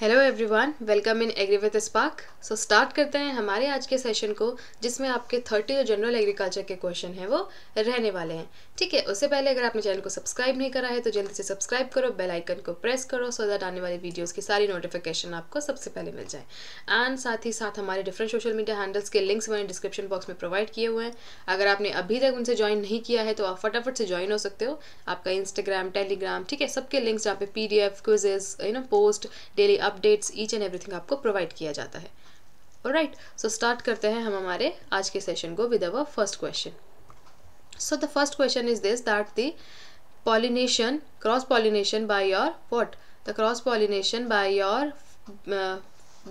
Hello everyone welcome in Agriveth spark so start करते हैं हमारे आज के सेशन को जिसमें आपके थर्टी जो जनरल एग्रीकल्चर के क्वेश्चन हैं वो रहने वाले हैं ठीक है उससे पहले अगर आपने चैनल को सब्सक्राइब नहीं करा है तो जल्दी से सब्सक्राइब करो बेल आइकन को प्रेस करो सो दैट आने वाली वीडियोज़ की सारी नोटिफिकेशन आपको सबसे पहले मिल जाए एंड साथ ही साथ हमारे डिफरेंट सोशल मीडिया हैंडल्स के लिंक्स मैंने डिस्क्रिप्शन बॉक्स में प्रोवाइड किए हुए हैं अगर आपने अभी तक उनसे ज्वाइन नहीं किया है तो आप फटाफट से ज्वाइन हो सकते हो आपका इंस्टाग्राम टेलीग्राम ठीक है सबके लिंक्स जहाँ पे P D F quizzes you know post daily updates each and everything आपको प्रोवाइड किया जाता है और राइट सो स्टार्ट करते हैं हम हमारे आज के सेशन को with our first question so the first question is this that the pollination cross pollination by your what the cross pollination by your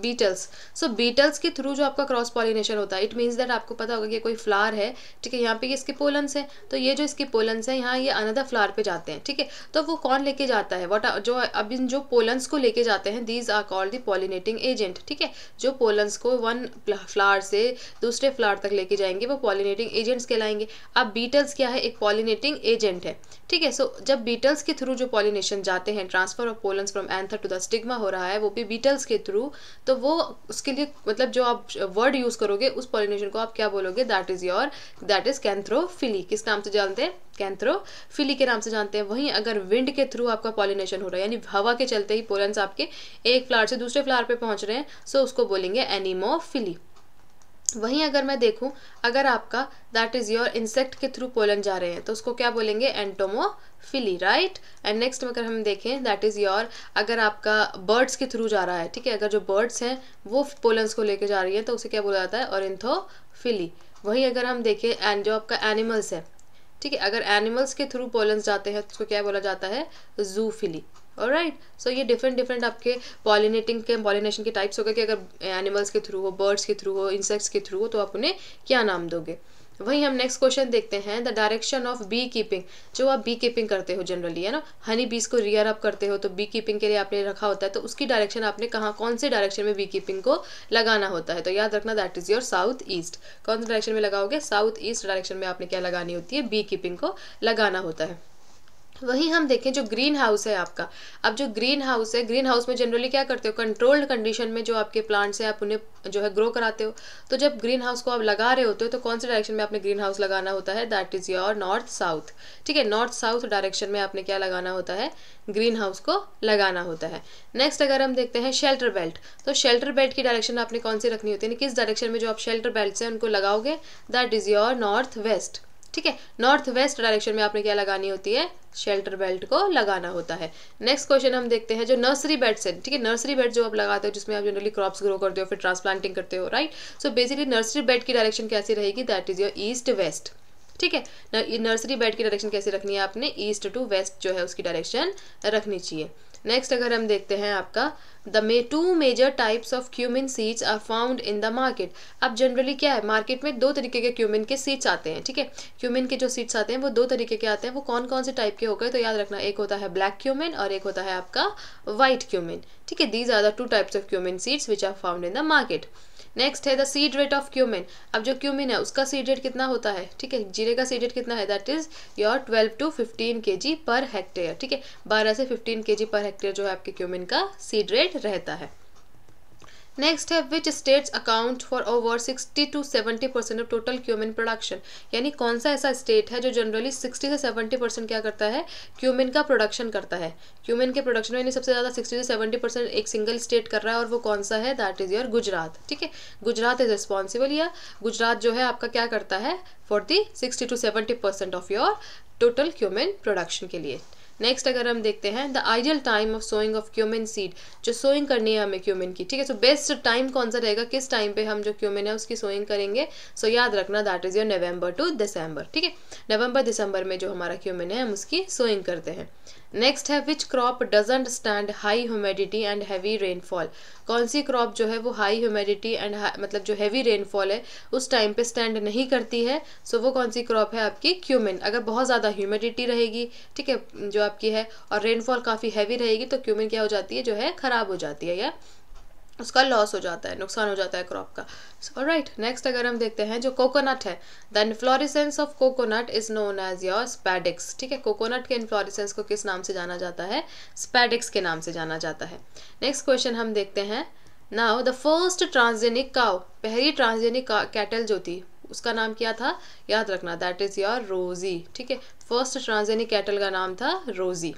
beetles so beetles के थ्रू जो आपका क्रॉस पॉलिनेशन होता है इट मीन्स दैट आपको पता होगा कि कोई फ्लावर है ठीक है यहाँ पे इसके पोलन्स हैं तो ये जो इसके पोलन्स हैं यहाँ ये अनदर फ्लावर पे जाते हैं ठीक है तो वो कौन लेके जाता है वॉट जो अब इन जो पोलन्स को लेके जाते हैं these are called the pollinating agent ठीक है जो पोलन्स को वन फ्लावर से दूसरे फ्लावर तक लेके जाएंगे वो पॉलिनेटिंग एजेंट्स कहलाएंगे अब बीटल्स क्या है एक पॉलिनेटिंग एजेंट है ठीक है सो जब बीटल्स के थ्रू जो पॉलिनेशन जाते हैं transfer of pollens from anther to the stigma हो रहा है वो भी बीटल्स के थ्रू तो वो उसके लिए मतलब जो आप वर्ड यूज़ करोगे उस पॉलिनेशन को आप क्या बोलोगे that is your that is cantharophily किस नाम से जानते हैं कैंथ्रोफिली के नाम से जानते हैं वहीं अगर विंड के थ्रू आपका पॉलिनेशन हो रहा है यानी हवा के चलते ही पोलेंस आपके एक फ्लावर से दूसरे फ्लावर पे पहुंच रहे हैं सो उसको बोलेंगे एनिमोफिली वहीं अगर मैं देखूं अगर आपका दैट इज़ योर इंसेक्ट के थ्रू पोलन जा रहे हैं तो उसको क्या बोलेंगे एंटोमोफिली राइट एंड नेक्स्ट अगर हम देखें दैट इज़ योर अगर आपका बर्ड्स के थ्रू जा रहा है ठीक है अगर जो बर्ड्स हैं वो पोलन्स को लेके जा रही हैं तो उसे क्या बोला जाता है और फिली वहीं अगर हम देखें एंड जो आपका एनिमल्स है ठीक है अगर एनिमल्स के थ्रू पोलन्स जाते हैं तो उसको क्या बोला जाता है जूफिली और राइट सो ये डिफरेंट डिफरेंट आपके पॉलिनेटिंग के पॉलिनेशन के टाइप्स हो गए कि अगर एनिमल्स के थ्रू हो बर्ड्स के थ्रू हो इंसेक्ट्स के थ्रू हो तो आप उन्हें क्या नाम दोगे वहीं हम नेक्स्ट क्वेश्चन देखते हैं the direction of bee keeping जो आप बी कीपिंग करते हो जनरली है ना हनी बीज को रियर अप करते हो तो बी कीपिंग के लिए आपने रखा होता है तो उसकी डायरेक्शन आपने कहाँ कौन से डायरेक्शन में बी कीपिंग को लगाना होता है तो याद रखना that is your south east कौन से डायरेक्शन में लगाओगे साउथ ईस्ट डायरेक्शन में आपने क्या लगानी होती है बी कीपिंग को लगाना होता है वही हम देखें जो ग्रीन हाउस है आपका अब जो ग्रीन हाउस है ग्रीन हाउस में जनरली क्या करते हो कंट्रोल्ड कंडीशन में जो आपके प्लांट्स हैं आप उन्हें जो है ग्रो कराते हो तो जब ग्रीन हाउस को आप लगा रहे होते हो तो कौन से डायरेक्शन में आपने ग्रीन हाउस लगाना होता है that is your north south ठीक है नॉर्थ साउथ डायरेक्शन में आपने क्या लगाना होता है ग्रीन हाउस को लगाना होता है नेक्स्ट अगर हम देखते हैं शेल्टर बेल्ट तो शेल्टर बेल्ट की डायरेक्शन आपने कौन सी रखनी होती है किस डायरेक्शन में जो आप शेल्टर बेल्ट से उनको लगाओगे that is your north west ठीक है नॉर्थ वेस्ट डायरेक्शन में आपने क्या लगानी होती है शेल्टर बेल्ट को लगाना होता है नेक्स्ट क्वेश्चन हम देखते हैं जो नर्सरी बेड्स है ठीक है नर्सरी बेड जो आप लगाते हो जिसमें आप जनरली क्रॉप्स ग्रो करते हो फिर ट्रांसप्लांटिंग करते हो right so basically nursery bed की डायरेक्शन कैसी रहेगी that is your east west ठीक है नर्सरी बेड की डायरेक्शन कैसे रखनी है आपने ईस्ट टू वेस्ट जो है उसकी डायरेक्शन रखनी चाहिए नेक्स्ट अगर हम देखते हैं आपका the may two major types of cumin seeds are found in the market अब जनरली क्या है मार्केट में दो तरीके के क्यूमिन के सीड्स आते हैं ठीक है क्यूमिन के जो सीड्स आते हैं वो दो तरीके के आते हैं वो कौन कौन से टाइप के हो गए तो याद रखना एक होता है ब्लैक क्यूमिन और एक होता है आपका वाइट क्यूमिन ठीक है these are the two types of cumin seeds which are found in the market next है the seed rate of cumin अब जो क्यूमिन है उसका सीड रेट कितना होता है ठीक है जीरे का सीड रेट कितना है that is your twelve to fifteen K G per hectare ठीक है बारह से fifteen K G per hectare जो है आपके क्यूमिन का सीड रेट रहता है नेक्स्ट है which states account for over sixty to seventy percent of total cumin production यानी कौन सा ऐसा स्टेट है जो जनरली सिक्सटी से सेवेंटी परसेंट क्या करता है क्यूमिन का प्रोडक्शन करता है क्यूमिन के प्रोडक्शन में यानी सबसे ज़्यादा सिक्सटी से सेवेंटी परसेंट एक सिंगल स्टेट कर रहा है और वो कौन सा है दैट इज़ योर गुजरात ठीक है गुजरात इज़ रिस्पॉन्सिबल या गुजरात जो है आपका क्या करता है for the sixty to seventy percent of your total cumin production के लिए नेक्स्ट अगर हम देखते हैं the ideal time of sowing of cumin seed जो सोइंग करनी है हमें क्यूमिन की ठीक है सो बेस्ट टाइम कौन सा रहेगा किस टाइम पे हम जो क्यूमिन है उसकी सोइंग करेंगे सो so, याद रखना that is your November to December ठीक है नवंबर दिसंबर में जो हमारा क्यूमिन है हम उसकी सोइंग करते हैं नेक्स्ट है which crop doesn't stand high humidity and heavy rainfall कौन सी क्रॉप जो है वो हाई ह्यूमिडिटी एंड मतलब जो हैवी रेनफॉल है उस टाइम पे स्टैंड नहीं करती है सो so वो कौन सी क्रॉप है आपकी क्यूमिन अगर बहुत ज़्यादा ह्यूमिडिटी रहेगी ठीक है जो आपकी है और रेनफॉल काफ़ी हैवी रहेगी तो क्यूमिन क्या हो जाती है जो है ख़राब हो जाती है या उसका लॉस हो जाता है नुकसान हो जाता है क्रॉप का सो राइट नेक्स्ट अगर हम देखते हैं जो कोकोनट है the inflorescence of coconut is known as your spadix ठीक है कोकोनट के इन्फ्लोरिसेंस को किस नाम से जाना जाता है स्पैडिक्स के नाम से जाना जाता है नेक्स्ट क्वेश्चन हम देखते हैं now the first transgenic cow पहली ट्रांसजेनिक कैटल जो थी उसका नाम क्या था याद रखना दैट इज़ योर रोजी ठीक है फर्स्ट ट्रांसजेनिक कैटल का नाम था रोजी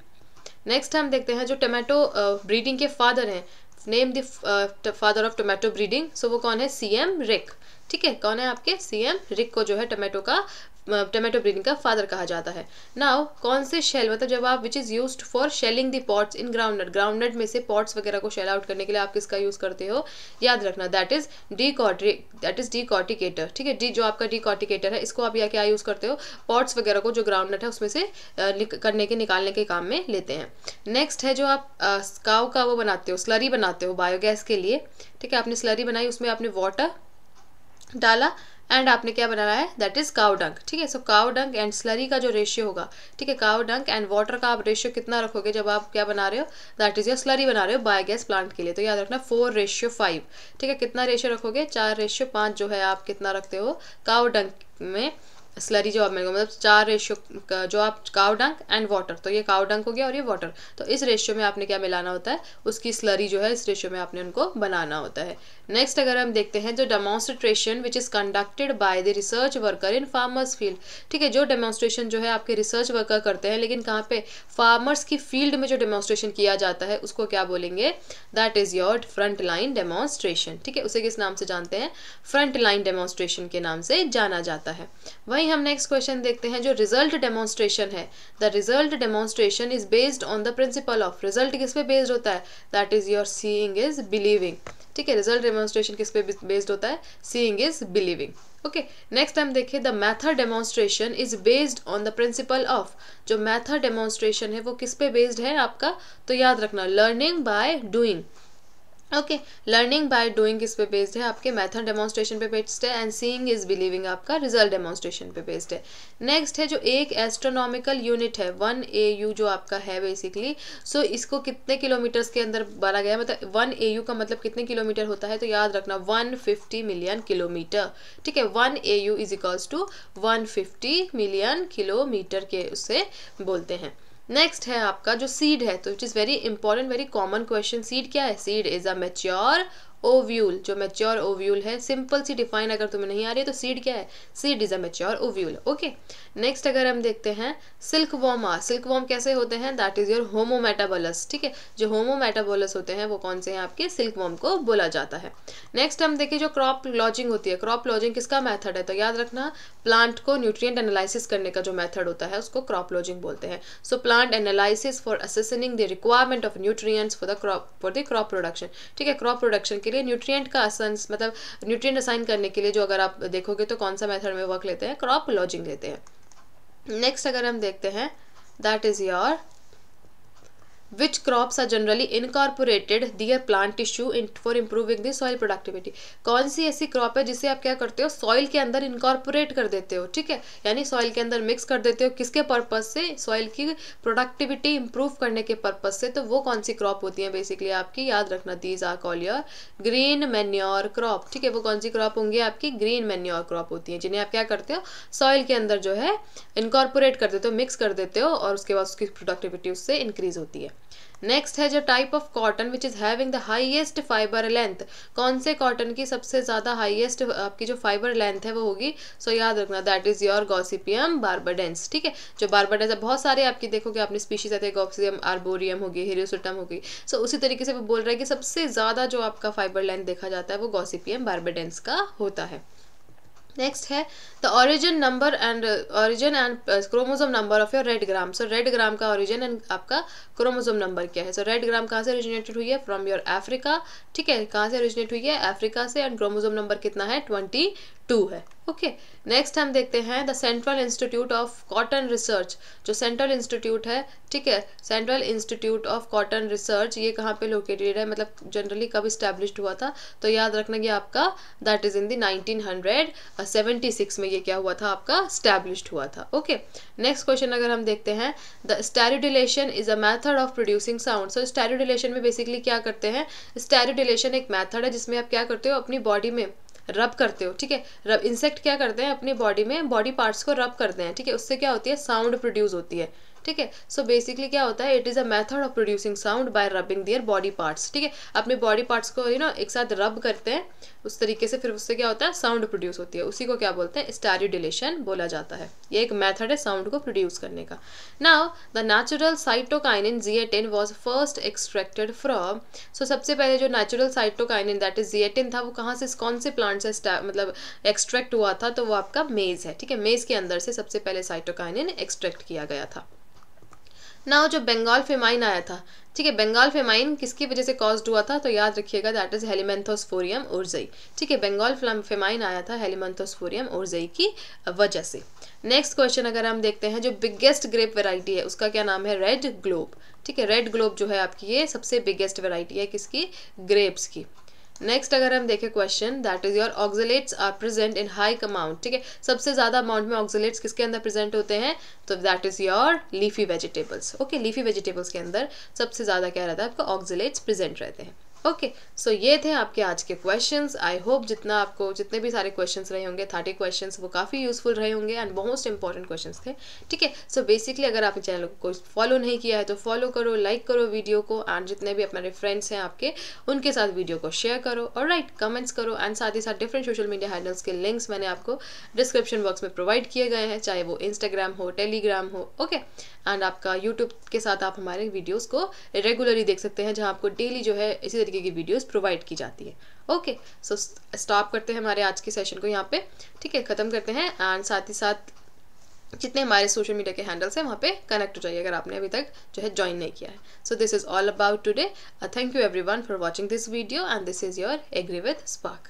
नेक्स्ट हम देखते हैं जो टमाटो ब्रीडिंग के फादर हैं name the father of tomato breeding so वो कौन है सी एम रिक ठीक है कौन है आपके सी एम रिक को जो है टोमेटो का टोमेटो ब्रीडिंग का फादर कहा जाता है नाउ कौन से शेल मतलब जब आप which is use for shelling the pots in groundnut groundnut में से पॉट्स वगैरह को शेल आउट करने के लिए आप किसका यूज़ करते हो याद रखना that is D that is D ठीक है डी जो आपका डी है इसको आप या क्या यूज़ करते हो पॉट्स वगैरह को जो ग्राउंडनट है उसमें से करने के निकालने के काम में लेते हैं नेक्स्ट है जो आप काव का वो बनाते हो स्लरी बनाते हो बायोगैस के लिए ठीक है आपने स्लरी बनाई उसमें आपने वाटर डाला एंड आपने क्या बनाना है दैट इज़ काउ डंक ठीक है सो काव डंक एंड स्लरी का जो रेशियो होगा ठीक है काउ डंक एंड वाटर का आप रेशियो कितना रखोगे जब आप क्या बना रहे हो दैट इज़ योर स्लरी बना रहे हो बायोगैस प्लांट के लिए तो याद रखना फोर रेशियो फाइव ठीक है कितना रेशियो रखोगे चार रेशियो पाँच जो है आप कितना रखते हो काव डंक में स्लरी जो आप मेरे को मतलब चार रेशियो जो आप काव डंक एंड वाटर तो ये काव डंक हो गया और ये वाटर तो इस रेशियो में आपने क्या मिलाना होता है उसकी स्लरी जो है इस रेशियो में आपने उनको बनाना होता है नेक्स्ट अगर हम देखते हैं जो demonstration which is conducted by the research worker in farmers field ठीक है जो डेमोन्स्ट्रेशन जो है आपके रिसर्च वर्कर करते हैं लेकिन कहाँ पे फार्मर्स की फील्ड में जो डेमोन्स्ट्रेशन किया जाता है उसको क्या बोलेंगे that is your front line demonstration ठीक है उसे किस नाम से जानते हैं फ्रंट लाइन डेमोन्स्ट्रेशन के नाम से जाना जाता है वही वहीं हम नेक्स्ट क्वेश्चन देखते हैं जो रिजल्ट डेमोन्स्ट्रेशन है the result demonstration is based on the principle of result किस पे बेस्ड होता है that is your seeing is believing ठीक है रिजल्ट डेमोन्स्ट्रेशन किस पे बेस्ड होता है seeing is believing okay next हम देखिए the method demonstration is based on the principle of जो मैथड डेमोन्स्ट्रेशन है वो किस पे बेस्ड है आपका तो याद रखना learning by doing okay learning by doing इस पे बेस्ड है आपके मेथड डेमोन्स्ट्रेशन पे बेस्ड है एंड सीइंग इज बिलीविंग आपका रिजल्ट डेमोन्स्ट्रेशन पे बेस्ड है नेक्स्ट है जो एक एस्ट्रोनॉमिकल यूनिट है वन ए यू जो आपका है बेसिकली सो so इसको कितने किलोमीटर्स के अंदर बना गया है मतलब वन ए यू का मतलब कितने किलोमीटर होता है तो याद रखना वन फिफ्टी मिलियन किलोमीटर ठीक है one A U is equals to one fifty million kilometre के उसे बोलते हैं नेक्स्ट है आपका जो सीड है तो it is very important very common question seed क्या है seed is a mature ovule जो मेच्योर ओव्यूल है सिंपल सी डिफाइन अगर तुम्हें नहीं आ रही है तो सीड क्या है seed is a mature ovule okay next अगर हम देखते हैं silk worm are silk worm कैसे होते हैं दैट इज योर होमोमेटाबोलस ठीक है जो होमोमेटाबोलस होते हैं वो कौन से हैं आपके सिल्क वॉम को बोला जाता है नेक्स्ट हम देखिए जो क्रॉप लॉजिंग होती है क्रॉप लॉजिंग किसका मैथड है तो याद रखना प्लांट को न्यूट्रिय एनालिसिस करने का जो मैथड होता है उसको क्रॉप लॉजिंग बोलते हैं so plant analysis for assessing the requirement of nutrient for the crop for the crop production ठीक है क्रॉप प्रोडक्शन के के लिए न्यूट्रिएंट का असंस मतलब न्यूट्रिएंट असाइन करने के लिए जो अगर आप देखोगे तो कौन सा मेथड में वर्क लेते हैं क्रॉप लॉजिंग लेते हैं नेक्स्ट अगर हम देखते हैं that is your which crops are generally incorporated their plant tissue in for improving the soil productivity कौन सी ऐसी क्रॉप है जिसे आप क्या करते हो सॉइल के अंदर इनकॉर्पोरेट कर देते हो ठीक है यानी सॉइल के अंदर मिक्स कर देते हो किसके पर्पज से सॉइल की प्रोडक्टिविटी इंप्रूव करने के पर्पज से तो वो कौन सी क्रॉप होती है बेसिकली आपकी याद रखना these are call your green manure crop ठीक है वो कौन सी क्रॉप होंगी आपकी ग्रीन मेन्योर क्रॉप होती है जिन्हें आप क्या करते हो सॉइल के अंदर जो है इनकॉर्पोरेट कर देते हो मिक्स कर देते हो और उसके बाद उसकी प्रोडक्टिविटी उससे इंक्रीज होती है नेक्स्ट है जो type of cotton which is having the highest fibre length कौन से कॉटन की सबसे ज़्यादा हाईएस्ट आपकी जो फाइबर लेंथ है वो होगी सो so याद रखना that is your Gossypium barbadense ठीक है जो बार्बाडेंस बहुत सारे आपकी देखोगे आपने स्पीशीज आते हैं गॉक्सियम आर्बोरियम होगी हेरियोसुटम होगी सो so, उसी तरीके से वो बोल रहे हैं कि सबसे ज़्यादा जो आपका फाइबर लेंथ देखा जाता है वो गॉसिपियम बार्बाडेंस का होता है नेक्स्ट है the origin number and origin and chromosome number of your red gram so red gram का ऑरिजिन एंड आपका क्रोमोजोम नंबर क्या है सो रेड ग्राम कहाँ से ओरिजिनेटेड हुई है फ्रॉम योर अफ्रीका ठीक है कहाँ से ओरिजिनेट हुई है अफ्रीका से एंड क्रोमोजोम नंबर कितना है ट्वेंटी टू है ओके okay. नेक्स्ट हम देखते हैं the central institute of cotton research जो सेंट्रल इंस्टीट्यूट है ठीक है central institute of cotton research ये कहाँ पे लोकेटेड है मतलब जनरली कब इस्टेब्लिश हुआ था तो याद रखना कि आपका दैट इज़ इन दी 1976 में ये क्या हुआ था आपका स्टैब्लिश हुआ था ओके नेक्स्ट क्वेश्चन अगर हम देखते हैं the stridulation is a method of producing sound so stridulation में बेसिकली क्या करते हैं स्टेरिडिलेशन एक मैथड है जिसमें आप क्या करते हो अपनी बॉडी में रब करते हो ठीक है रब इंसेक्ट क्या करते हैं अपनी बॉडी में बॉडी पार्ट्स को रब करते हैं ठीक है उससे क्या होती है साउंड प्रोड्यूस होती है ठीक है सो बेसिकली क्या होता है it is a method of producing sound by rubbing their body parts ठीक है अपने बॉडी पार्ट्स को यू नो एक साथ रब करते हैं उस तरीके से फिर उससे क्या होता है साउंड प्रोड्यूस होती है उसी को क्या बोलते हैं स्टारीडिलेशन बोला जाता है ये एक मेथड है साउंड को प्रोड्यूस करने का now the natural cytokinin zeatin was first extracted from so सबसे पहले जो natural in that is G था वो कहाँ से कौन से प्लांट से मतलब एक्सट्रैक्ट हुआ था तो वो आपका मेज़ है ठीक है मेज़ के अंदर से सबसे पहले साइटोकाइनिन एक्सट्रैक्ट किया गया था ना जो बंगाल फेमाइन आया था ठीक है बंगाल फेमाइन किसकी वजह से कॉज हुआ था तो याद रखिएगा दैट इज हेलीमेंथोस्फोरियम ओरजई ठीक है बंगाल फेमाइन आया था हेलीमेंथोस्फोरियम ओरजई की वजह से नेक्स्ट क्वेश्चन अगर हम देखते हैं जो बिगेस्ट ग्रेप वेराइटी है उसका क्या नाम है रेड ग्लोब ठीक है रेड ग्लोब जो है आपकी ये सबसे बिगेस्ट वेराइटी है किसकी ग्रेप्स की नेक्स्ट अगर हम देखें question that is your oxalates are present in high amount ठीक है सबसे ज़्यादा अमाउंट में ऑक्जिलेट्स किसके अंदर प्रेजेंट होते हैं तो that is your leafy vegetables okay leafy vegetables के अंदर सबसे ज़्यादा क्या रहता है आपका ऑक्जिलेट्स प्रेजेंट रहते हैं ओके okay, सो so ये थे आपके आज के क्वेश्चंस आई होप जितना आपको जितने भी सारे क्वेश्चंस रहे होंगे थर्टी क्वेश्चंस वो काफ़ी यूज़फुल रहे होंगे एंड मोस्ट इंपॉर्टेंट क्वेश्चंस थे ठीक है सो बेसिकली अगर आपने चैनल को फॉलो नहीं किया है तो फॉलो करो लाइक करो वीडियो को एंड जितने भी अपने फ्रेंड्स हैं आपके उनके साथ वीडियो को शेयर करो और राइट कमेंट्स करो एंड साथ ही साथ डिफरेंट सोशल मीडिया हैंडल्स के लिंक्स मैंने आपको डिस्क्रिप्शन बॉक्स में प्रोवाइड किए गए हैं चाहे वो इंस्टाग्राम हो टेलीग्राम हो ओके okay? एंड आपका यूट्यूब के साथ आप हमारे वीडियोज़ को रेगुलरली देख सकते हैं जहाँ आपको डेली जो है इसी तरीके की वीडियोस प्रोवाइड की जाती है ओके सो स्टॉप करते हैं हमारे आज के सेशन को यहाँ पे ठीक है ख़त्म करते हैं एंड साथ ही साथ जितने हमारे सोशल मीडिया के हैंडल्स हैं वहाँ पे कनेक्ट हो जाइए अगर आपने अभी तक जो है ज्वाइन नहीं किया है so this is all about today thank you every for watching this video and this is your agri with spark